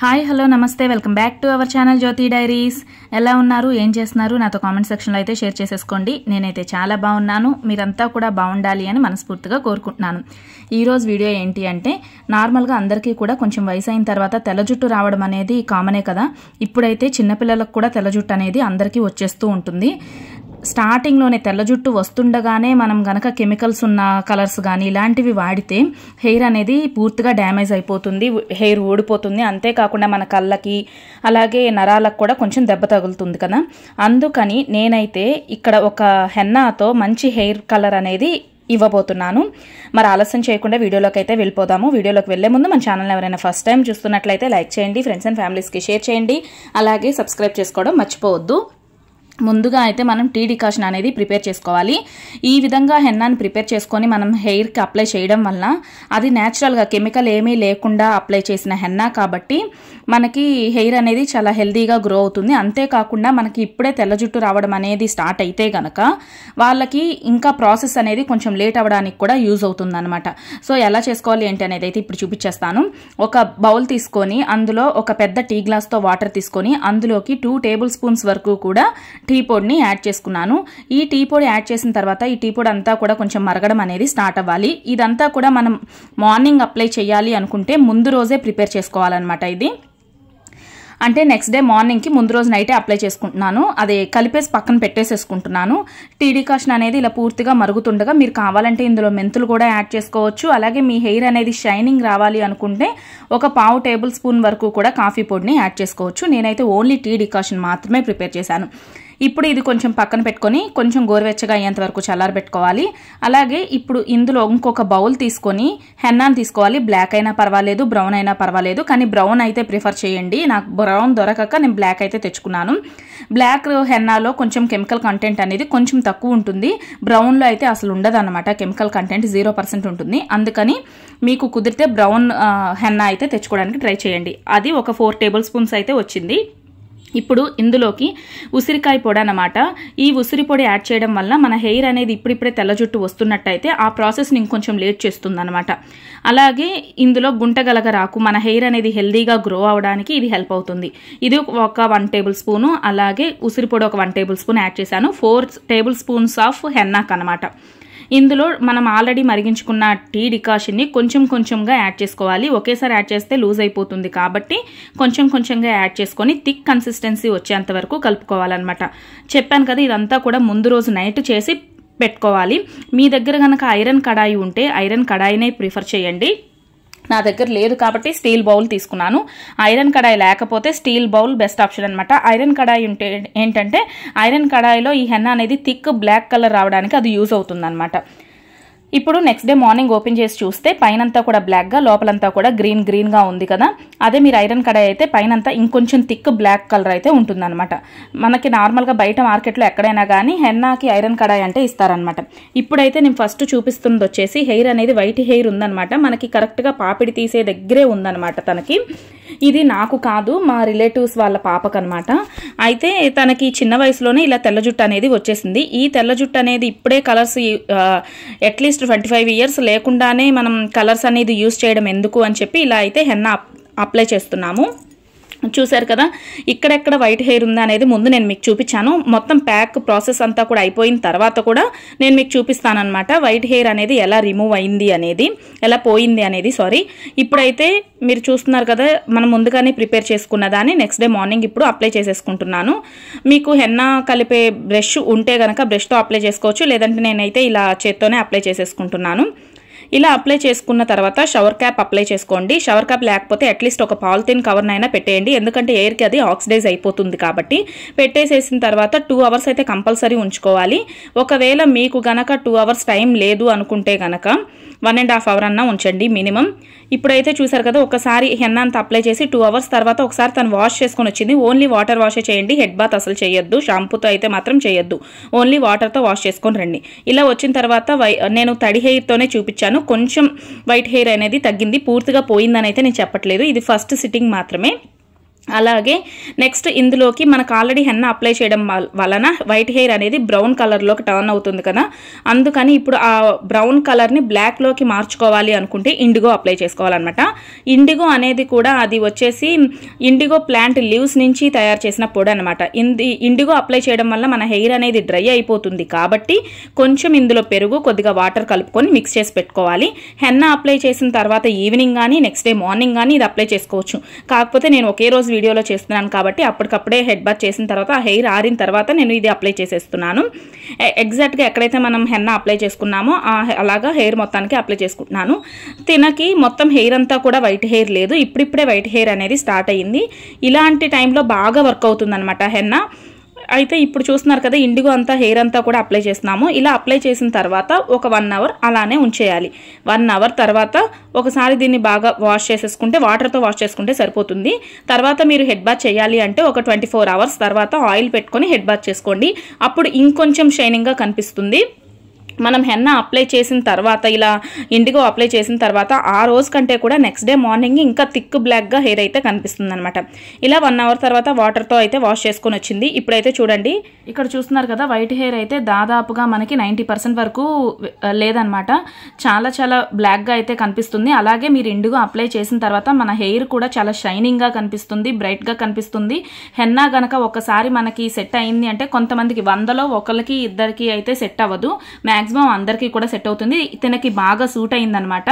hi hello నమస్తే welcome back to our channel Jyothi diaries ఎలా ఉన్నారు ఏం చేస్తున్నారు నాతో కామెంట్ సెక్షన్లో అయితే షేర్ చేసేసుకోండి నేనైతే చాలా బాగున్నాను మీరంతా కూడా బాగుండాలి అని మనస్ఫూర్తిగా కోరుకుంటున్నాను ఈరోజు వీడియో ఏంటి అంటే నార్మల్గా అందరికీ కూడా కొంచెం వయసు అయిన తర్వాత తెల్ల జుట్టు రావడం అనేది కామనే కదా ఇప్పుడైతే చిన్నపిల్లలకు కూడా తెల్ల జుట్టు అనేది అందరికీ వచ్చేస్తూ ఉంటుంది స్టార్టింగ్లోనే తెల్ల జుట్టు వస్తుండగానే మనం గనక కెమికల్స్ ఉన్న కలర్స్ కానీ ఇలాంటివి వాడితే హెయిర్ అనేది పూర్తిగా డ్యామేజ్ అయిపోతుంది హెయిర్ ఊడిపోతుంది అంతేకాకుండా మన కళ్ళకి అలాగే నరాలకు కూడా కొంచెం దెబ్బ తగులుతుంది కదా అందుకని నేనైతే ఇక్కడ ఒక హెన్నాతో మంచి హెయిర్ కలర్ అనేది ఇవ్వబోతున్నాను మరి ఆలస్యం చేయకుండా వీడియోలోకి అయితే వెళ్ళిపోదాము వీడియోలోకి వెళ్లే ముందు మన ఛానల్ ఎవరైనా ఫస్ట్ టైం చూస్తున్నట్లయితే లైక్ చేయండి ఫ్రెండ్స్ అండ్ ఫ్యామిలీస్కి షేర్ చేయండి అలాగే సబ్స్క్రైబ్ చేసుకోవడం మర్చిపోవద్దు ముందుగా అయితే మనం టీ డికాషన్ అనేది ప్రిపేర్ చేసుకోవాలి ఈ విధంగా హెన్నాని ప్రిపేర్ చేసుకొని మనం హెయిర్కి అప్లై చేయడం వల్ల అది న్యాచురల్గా కెమికల్ ఏమీ లేకుండా అప్లై చేసిన హెన్నా కాబట్టి మనకి హెయిర్ అనేది చాలా హెల్దీగా గ్రో అవుతుంది అంతేకాకుండా మనకి ఇప్పుడే తెల్ల జుట్టు రావడం అనేది స్టార్ట్ అయితే గనక వాళ్ళకి ఇంకా ప్రాసెస్ అనేది కొంచెం లేట్ అవ్వడానికి కూడా యూజ్ అనమాట సో ఎలా చేసుకోవాలి ఏంటి అనేది అయితే ఇప్పుడు చూపించేస్తాను ఒక బౌల్ తీసుకొని అందులో ఒక పెద్ద టీ గ్లాస్తో వాటర్ తీసుకొని అందులోకి టూ టేబుల్ స్పూన్స్ వరకు కూడా టీ పొడిని యాడ్ చేసుకున్నాను ఈ టీ పొడి యాడ్ చేసిన తర్వాత ఈ టీ పొడి అంతా కూడా కొంచెం మరగడం అనేది స్టార్ట్ అవ్వాలి ఇదంతా కూడా మనం మార్నింగ్ అప్లై చేయాలి అనుకుంటే ముందు రోజే ప్రిపేర్ చేసుకోవాలన్నమాట ఇది అంటే నెక్స్ట్ డే మార్నింగ్కి ముందు రోజు నైటే అప్లై చేసుకుంటున్నాను అది కలిపేసి పక్కన పెట్టేసేసుకుంటున్నాను టీ డికాషన్ అనేది ఇలా పూర్తిగా మరుగుతుండగా మీరు కావాలంటే ఇందులో మెంతులు కూడా యాడ్ చేసుకోవచ్చు అలాగే మీ హెయిర్ అనేది షైనింగ్ రావాలి అనుకుంటే ఒక పావు టేబుల్ స్పూన్ వరకు కూడా కాఫీ పొడిని యాడ్ చేసుకోవచ్చు నేనైతే ఓన్లీ టీ డికాషన్ మాత్రమే ప్రిపేర్ చేశాను ఇప్పుడు ఇది కొంచెం పక్కన పెట్టుకొని కొంచెం గోరువెచ్చగా అయ్యేంత వరకు చల్లారబెట్టుకోవాలి అలాగే ఇప్పుడు ఇందులో ఇంకొక బౌల్ తీసుకొని హెన్నాన్ తీసుకోవాలి బ్లాక్ అయినా పర్వాలేదు బ్రౌన్ అయినా పర్వాలేదు కానీ బ్రౌన్ అయితే ప్రిఫర్ చేయండి నాకు బ్రౌన్ దొరకక నేను బ్లాక్ అయితే తెచ్చుకున్నాను బ్లాక్ హెన్నాలో కొంచెం కెమికల్ కంటెంట్ అనేది కొంచెం తక్కువ ఉంటుంది బ్రౌన్లో అయితే అసలు ఉండదు అనమాట కెమికల్ కంటెంట్ జీరో పర్సెంట్ ఉంటుంది అందుకని మీకు కుదిరితే బ్రౌన్ హెన్నా అయితే తెచ్చుకోవడానికి ట్రై చేయండి అది ఒక ఫోర్ టేబుల్ స్పూన్స్ అయితే వచ్చింది ఇప్పుడు ఇందులోకి ఉసిరికాయ పొడి అనమాట ఈ ఉసిరి పొడి యాడ్ చేయడం వల్ల మన హెయిర్ అనేది ఇప్పుడిప్పుడే తెల్ల జుట్టు వస్తున్నట్టయితే ఆ ప్రాసెస్ని ఇంకొంచెం లేట్ చేస్తుంది అనమాట అలాగే ఇందులో గుంటగలగ రాకు మన హెయిర్ అనేది హెల్దీగా గ్రో అవడానికి ఇది హెల్ప్ అవుతుంది ఇది ఒక వన్ టేబుల్ స్పూను అలాగే ఉసిరి పొడి ఒక వన్ టేబుల్ స్పూన్ యాడ్ చేశాను ఫోర్ టేబుల్ స్పూన్స్ ఆఫ్ హెన్నాక్ అనమాట ఇందులో మనం ఆల్రెడీ మరిగించుకున్న టీ డికాషన్ని కొంచెం కొంచెంగా యాడ్ చేసుకోవాలి ఒకేసారి యాడ్ చేస్తే లూజ్ అయిపోతుంది కాబట్టి కొంచెం కొంచెంగా యాడ్ చేసుకొని థిక్ కన్సిస్టెన్సీ వచ్చేంత వరకు కలుపుకోవాలన్నమాట చెప్పాను కదా ఇదంతా కూడా ముందు రోజు నైట్ చేసి పెట్టుకోవాలి మీ దగ్గర కనుక ఐరన్ కడాయి ఉంటే ఐరన్ కడాయినే ప్రిఫర్ చేయండి నా దగ్గర లేదు కాబట్టి స్టీల్ బౌల్ తీసుకున్నాను ఐరన్ కడాయి లేకపోతే స్టీల్ బౌల్ బెస్ట్ ఆప్షన్ అనమాట ఐరన్ కడాయి ఉంటే ఏంటంటే ఐరన్ కడాయిలో ఈ హెన్న అనేది థిక్ బ్లాక్ కలర్ రావడానికి అది యూజ్ అవుతుందన్నమాట ఇప్పుడు నెక్స్ట్ డే మార్నింగ్ ఓపెన్ చేసి చూస్తే పైనంతా కూడా బ్లాక్గా లోపలంతా కూడా గ్రీన్ గ్రీన్గా ఉంది కదా అదే మీరు ఐరన్ కడాయి అయితే పైనంతా ఇంకొంచెం థిక్ బ్లాక్ కలర్ అయితే ఉంటుందన్నమాట మనకి నార్మల్గా బయట మార్కెట్లో ఎక్కడైనా కానీ హెన్నాకి ఐరన్ కడాయి అంటే ఇస్తారనమాట ఇప్పుడైతే నేను ఫస్ట్ చూపిస్తుంది వచ్చేసి హెయిర్ అనేది వైట్ హెయిర్ ఉందనమాట మనకి కరెక్ట్గా పాపిడి తీసే దగ్గరే ఉందనమాట తనకి ఇది నాకు కాదు మా రిలేటివ్స్ వాళ్ళ పాపకనమాట అయితే తనకి చిన్న వయసులోనే ఇలా తెల్ల జుట్టు అనేది వచ్చేసింది ఈ తెల్ల జుట్టు అనేది ఇప్పుడే colours at least twenty five years లేకుండానే మనం కలర్స్ అనేది యూస్ చేయడం ఎందుకు అని చెప్పి ఇలా అయితే హెన్న అప్లై చేస్తున్నాము చూశారు కదా ఇక్కడెక్కడ వైట్ హెయిర్ ఉందా అనేది ముందు నేను మీకు చూపించాను మొత్తం ప్యాక్ ప్రాసెస్ అంతా కూడా అయిపోయిన తర్వాత కూడా నేను మీకు చూపిస్తానమాట వైట్ హెయిర్ అనేది ఎలా రిమూవ్ అయింది అనేది ఎలా పోయింది అనేది సారీ ఇప్పుడైతే మీరు చూస్తున్నారు కదా మనం ముందుగానే ప్రిపేర్ చేసుకున్న దాన్ని నెక్స్ట్ డే మార్నింగ్ ఇప్పుడు అప్లై చేసేసుకుంటున్నాను మీకు హెన్నా కలిపే బ్రష్ ఉంటే కనుక బ్రష్తో అప్లై చేసుకోవచ్చు లేదంటే నేనైతే ఇలా చేత్తోనే అప్లై చేసేసుకుంటున్నాను ఇలా అప్లై చేసుకున్న తర్వాత షవర్ క్యాప్ అప్లై చేసుకోండి షవర్ క్యాప్ లేకపోతే అట్లీస్ట్ ఒక పాలిథిన్ కవర్నైనా పెట్టేయండి ఎందుకంటే ఎయిర్కి అది ఆక్సిడైజ్ అయిపోతుంది కాబట్టి పెట్టేసేసిన తర్వాత టూ అవర్స్ అయితే కంపల్సరీ ఉంచుకోవాలి ఒకవేళ మీకు గనక టూ అవర్స్ టైం లేదు అనుకుంటే గనక వన్ అండ్ హాఫ్ అవర్ అన్నా ఉంచండి మినిమం ఇప్పుడైతే చూసారు కదా ఒకసారి హెన్న అంత అప్లై చేసి టూ అవర్స్ తర్వాత ఒకసారి తను వాష్ చేసుకొని వచ్చింది ఓన్లీ వాటర్ వాషే చేయండి హెడ్ బాత్ అసలు చేయొద్దు షాంపూతో అయితే మాత్రం చేయొద్దు ఓన్లీ వాటర్తో వాష్ చేసుకొని రండి ఇలా వచ్చిన తర్వాత నేను తడి హెయిర్తోనే చూపించాను కొంచెం వైట్ హెయిర్ అనేది తగ్గింది పూర్తిగా పోయిందని అయితే నేను చెప్పట్లేదు ఇది ఫస్ట్ సిట్టింగ్ మాత్రమే అలాగే నెక్స్ట్ ఇందులోకి మనకు ఆల్రెడీ హెన్న అప్లై చేయడం వలన వైట్ హెయిర్ అనేది బ్రౌన్ కలర్లోకి టర్న్ అవుతుంది కదా అందుకని ఇప్పుడు ఆ బ్రౌన్ కలర్ని బ్లాక్లోకి మార్చుకోవాలి అనుకుంటే ఇండిగో అప్లై చేసుకోవాలన్నమాట ఇండిగో అనేది కూడా అది వచ్చేసి ఇండిగో ప్లాంట్ లీవ్స్ నుంచి తయారు చేసిన పొడి అనమాట ఇండిగో అప్లై చేయడం వల్ల మన హెయిర్ అనేది డ్రై అయిపోతుంది కాబట్టి కొంచెం ఇందులో పెరుగు కొద్దిగా వాటర్ కలుపుకొని మిక్స్ చేసి పెట్టుకోవాలి హెన్న అప్లై చేసిన తర్వాత ఈవినింగ్ కానీ నెక్స్ట్ డే మార్నింగ్ కానీ ఇది అప్లై చేసుకోవచ్చు కాకపోతే నేను ఒకే రోజు వీడియోలో చేస్తున్నాను కాబట్టి అప్పటికప్పుడే హెడ్ బాత్ చేసిన తర్వాత ఆ హెయిర్ ఆరిన తర్వాత నేను ఇది అప్లై చేసేస్తున్నాను ఎగ్జాక్ట్గా ఎక్కడైతే మనం హెన్న అప్లై చేసుకున్నామో అలాగా హెయిర్ మొత్తానికి అప్లై చేసుకుంటున్నాను తినకి మొత్తం హెయిర్ అంతా కూడా వైట్ హెయిర్ లేదు ఇప్పుడిప్పుడే వైట్ హెయిర్ అనేది స్టార్ట్ అయ్యింది ఇలాంటి టైంలో బాగా వర్క్ అవుతుందనమాట హెన్న అయితే ఇప్పుడు చూస్తున్నారు కదా ఇండిగో అంతా హెయిర్ అంతా కూడా అప్లై చేస్తున్నాము ఇలా అప్లై చేసిన తర్వాత ఒక వన్ అవర్ అలానే ఉంచేయాలి వన్ అవర్ తర్వాత ఒకసారి దీన్ని బాగా వాష్ చేసేసుకుంటే వాటర్తో వాష్ చేసుకుంటే సరిపోతుంది తర్వాత మీరు హెడ్ బాత్ చేయాలి అంటే ఒక ట్వంటీ అవర్స్ తర్వాత ఆయిల్ పెట్టుకొని హెడ్ బాత్ చేసుకోండి అప్పుడు ఇంకొంచెం షైనింగ్గా కనిపిస్తుంది మనం హెన్న అప్లై చేసిన తర్వాత ఇలా ఇండిగో అప్లై చేసిన తర్వాత ఆ రోజు కంటే కూడా నెక్స్ట్ డే మార్నింగ్ ఇంకా థిక్ బ్లాక్గా హెయిర్ అయితే కనిపిస్తుంది అనమాట ఇలా వన్ అవర్ తర్వాత వాటర్తో అయితే వాష్ చేసుకొని వచ్చింది ఇప్పుడైతే చూడండి ఇక్కడ చూస్తున్నారు కదా వైట్ హెయిర్ అయితే దాదాపుగా మనకి నైంటీ వరకు లేదనమాట చాలా చాలా బ్లాక్గా అయితే కనిపిస్తుంది అలాగే మీరు ఇండిగో అప్లై చేసిన తర్వాత మన హెయిర్ కూడా చాలా షైనింగ్గా కనిపిస్తుంది బ్రైట్గా కనిపిస్తుంది హెన్నా గనక ఒకసారి మనకి సెట్ అయింది అంటే కొంతమందికి వందలో ఒకరికి ఇద్దరికి అయితే సెట్ అవ్వదు మ్యాక్సిమం మ్యాక్సిమం అందరికీ కూడా సెట్ అవుతుంది తనకి బాగా సూట్ అయిందనమాట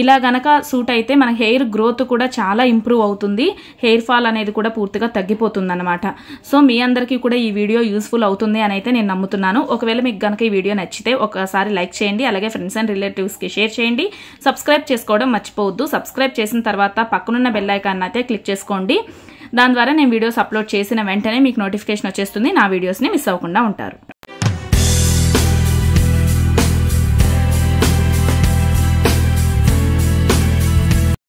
ఇలా గనక సూట్ అయితే మన హెయిర్ గ్రోత్ కూడా చాలా ఇంప్రూవ్ అవుతుంది హెయిర్ ఫాల్ అనేది కూడా పూర్తిగా తగ్గిపోతుంది అనమాట సో మీ అందరికీ కూడా ఈ వీడియో యూస్ఫుల్ అవుతుంది అని అయితే నేను నమ్ముతున్నాను ఒకవేళ మీకు గనక ఈ వీడియో నచ్చితే ఒకసారి లైక్ చేయండి అలాగే ఫ్రెండ్స్ అండ్ రిలేటివ్స్కి షేర్ చేయండి సబ్స్క్రైబ్ చేసుకోవడం మర్చిపోవద్దు సబ్స్క్రైబ్ చేసిన తర్వాత పక్కనున్న బెల్ ఐకాన్ అయితే క్లిక్ చేసుకోండి దాని ద్వారా నేను వీడియోస్ అప్లోడ్ చేసిన వెంటనే మీకు నోటిఫికేషన్ వచ్చేస్తుంది నా వీడియోస్ని మిస్ అవ్వకుండా ఉంటారు